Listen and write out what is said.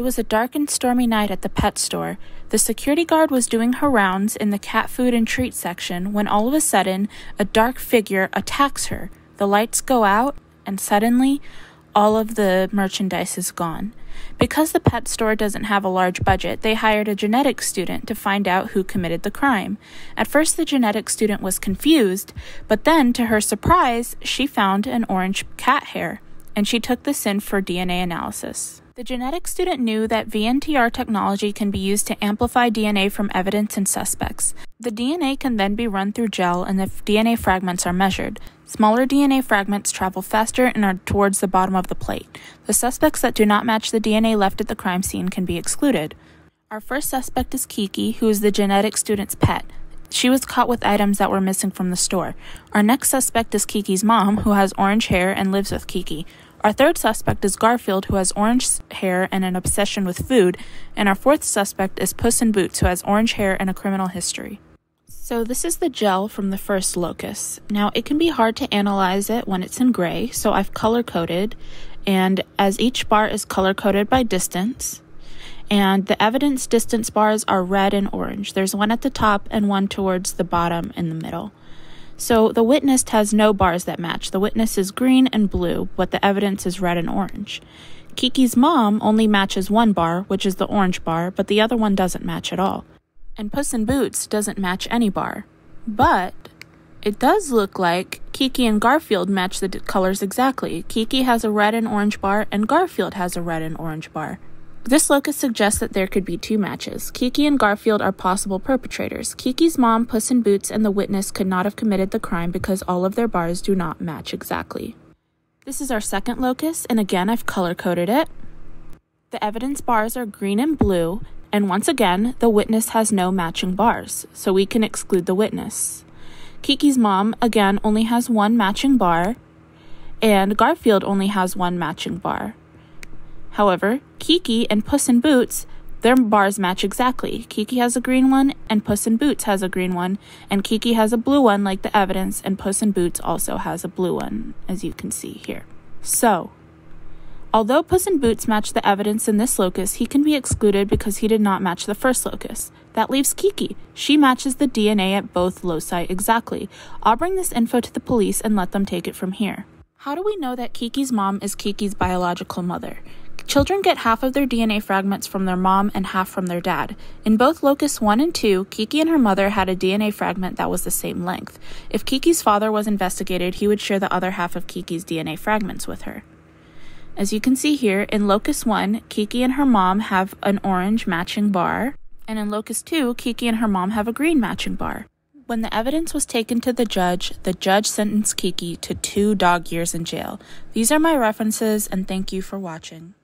It was a dark and stormy night at the pet store. The security guard was doing her rounds in the cat food and treat section when all of a sudden, a dark figure attacks her. The lights go out, and suddenly, all of the merchandise is gone. Because the pet store doesn't have a large budget, they hired a genetics student to find out who committed the crime. At first, the genetics student was confused, but then, to her surprise, she found an orange cat hair, and she took this in for DNA analysis. The genetic student knew that VNTR technology can be used to amplify DNA from evidence and suspects. The DNA can then be run through gel and the DNA fragments are measured. Smaller DNA fragments travel faster and are towards the bottom of the plate. The suspects that do not match the DNA left at the crime scene can be excluded. Our first suspect is Kiki, who is the genetic student's pet. She was caught with items that were missing from the store. Our next suspect is Kiki's mom, who has orange hair and lives with Kiki. Our third suspect is Garfield, who has orange hair and an obsession with food, and our fourth suspect is Puss in Boots, who has orange hair and a criminal history. So, this is the gel from the first locus. Now, it can be hard to analyze it when it's in gray, so I've color coded, and as each bar is color coded by distance, and the evidence distance bars are red and orange. There's one at the top and one towards the bottom in the middle. So the witness has no bars that match. The witness is green and blue, but the evidence is red and orange. Kiki's mom only matches one bar, which is the orange bar, but the other one doesn't match at all. And Puss in Boots doesn't match any bar. But it does look like Kiki and Garfield match the colors exactly. Kiki has a red and orange bar, and Garfield has a red and orange bar. This locus suggests that there could be two matches. Kiki and Garfield are possible perpetrators. Kiki's mom, Puss in Boots, and the witness could not have committed the crime because all of their bars do not match exactly. This is our second locus, and again I've color coded it. The evidence bars are green and blue, and once again, the witness has no matching bars, so we can exclude the witness. Kiki's mom, again, only has one matching bar, and Garfield only has one matching bar. However, Kiki and Puss in Boots, their bars match exactly. Kiki has a green one, and Puss in Boots has a green one, and Kiki has a blue one, like the evidence, and Puss in Boots also has a blue one, as you can see here. So, although Puss in Boots matched the evidence in this locus, he can be excluded because he did not match the first locus. That leaves Kiki. She matches the DNA at both loci exactly. I'll bring this info to the police and let them take it from here. How do we know that Kiki's mom is Kiki's biological mother? Children get half of their DNA fragments from their mom and half from their dad. In both Locus 1 and 2, Kiki and her mother had a DNA fragment that was the same length. If Kiki's father was investigated, he would share the other half of Kiki's DNA fragments with her. As you can see here, in Locus 1, Kiki and her mom have an orange matching bar, and in Locus 2, Kiki and her mom have a green matching bar. When the evidence was taken to the judge, the judge sentenced Kiki to two dog years in jail. These are my references, and thank you for watching.